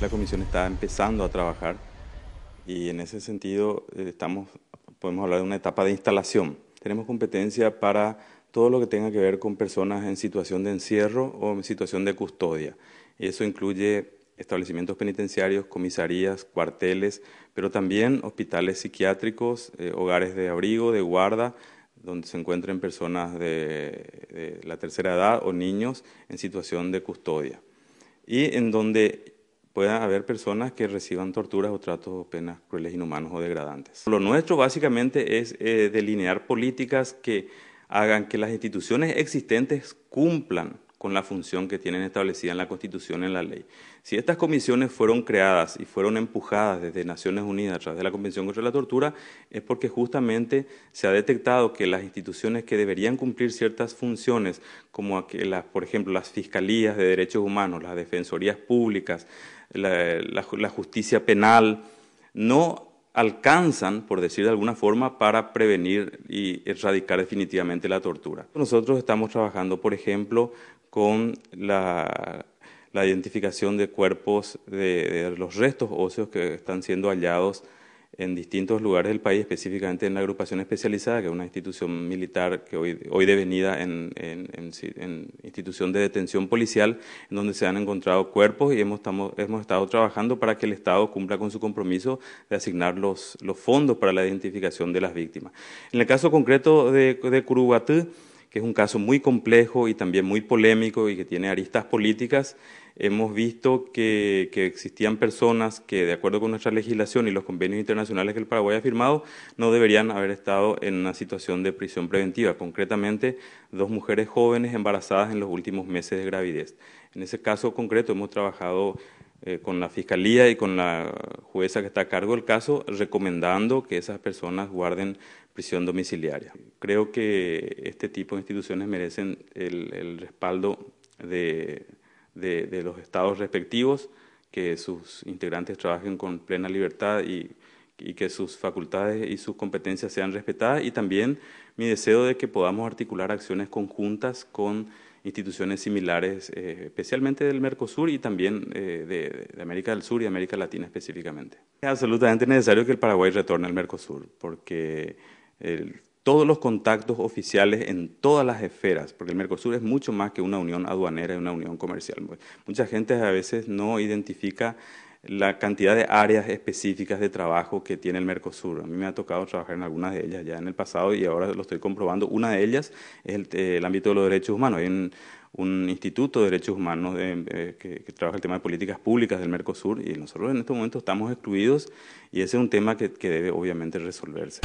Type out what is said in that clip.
la comisión está empezando a trabajar y en ese sentido eh, estamos, podemos hablar de una etapa de instalación. Tenemos competencia para todo lo que tenga que ver con personas en situación de encierro o en situación de custodia. Eso incluye establecimientos penitenciarios, comisarías, cuarteles, pero también hospitales psiquiátricos, eh, hogares de abrigo, de guarda, donde se encuentren personas de, de, la tercera edad o niños en situación de custodia. Y en donde pueda haber personas que reciban torturas o tratos o penas crueles, inhumanos o degradantes. Lo nuestro básicamente es eh, delinear políticas que hagan que las instituciones existentes cumplan con la función que tienen establecida en la Constitución en la ley. Si estas comisiones fueron creadas y fueron empujadas desde Naciones Unidas a través de la Convención contra la Tortura, es porque justamente se ha detectado que las instituciones que deberían cumplir ciertas funciones, como por ejemplo las fiscalías de derechos humanos, las defensorías públicas, la justicia penal, no alcanzan, por decir de alguna forma, para prevenir y erradicar definitivamente la tortura. Nosotros estamos trabajando, por ejemplo, con la, identificación de cuerpos de, los restos óseos que están siendo hallados en distintos lugares del país, específicamente en la agrupación especializada, que es una institución militar que hoy, hoy devenida en, en, institución de detención policial, en donde se han encontrado cuerpos y hemos, estado trabajando para que el Estado cumpla con su compromiso de asignar los, los fondos para la identificación de las víctimas. En el caso concreto de, de Curuguatú, que es un caso muy complejo y también muy polémico y que tiene aristas políticas, hemos visto que, existían personas que, de acuerdo con nuestra legislación y los convenios internacionales que el Paraguay ha firmado, no deberían haber estado en una situación de prisión preventiva, concretamente dos mujeres jóvenes embarazadas en los últimos meses de gravidez. En ese caso concreto hemos trabajado eh, con la Fiscalía y con la jueza que está a cargo del caso, recomendando que esas personas guarden prisión domiciliaria. Creo que este tipo de instituciones merecen el respaldo de de, los estados respectivos, que sus integrantes trabajen con plena libertad y, y que sus facultades y sus competencias sean respetadas y también mi deseo de que podamos articular acciones conjuntas con instituciones similares, eh, especialmente del Mercosur y también eh, de, de, América del Sur y América Latina específicamente. Es absolutamente necesario que el Paraguay retorne al Mercosur porque el, todos los contactos oficiales en todas las esferas, porque el Mercosur es mucho más que una unión aduanera y una unión comercial. Pues, mucha gente a veces no identifica la cantidad de áreas específicas de trabajo que tiene el Mercosur. A mí me ha tocado trabajar en algunas de ellas ya en el pasado y ahora lo estoy comprobando. Una de ellas es el, eh, ámbito de los derechos humanos. Hay un, instituto de derechos humanos eh, que, trabaja el tema de políticas públicas del Mercosur y nosotros en este momento estamos excluidos y ese es un tema que debe obviamente resolverse.